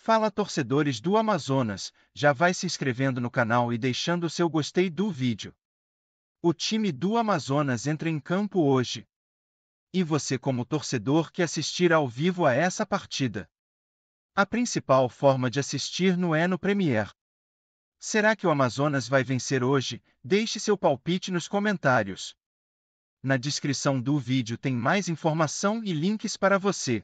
Fala torcedores do Amazonas, já vai se inscrevendo no canal e deixando o seu gostei do vídeo. O time do Amazonas entra em campo hoje. E você como torcedor que assistir ao vivo a essa partida. A principal forma de assistir não é no Premier. Será que o Amazonas vai vencer hoje? Deixe seu palpite nos comentários. Na descrição do vídeo tem mais informação e links para você.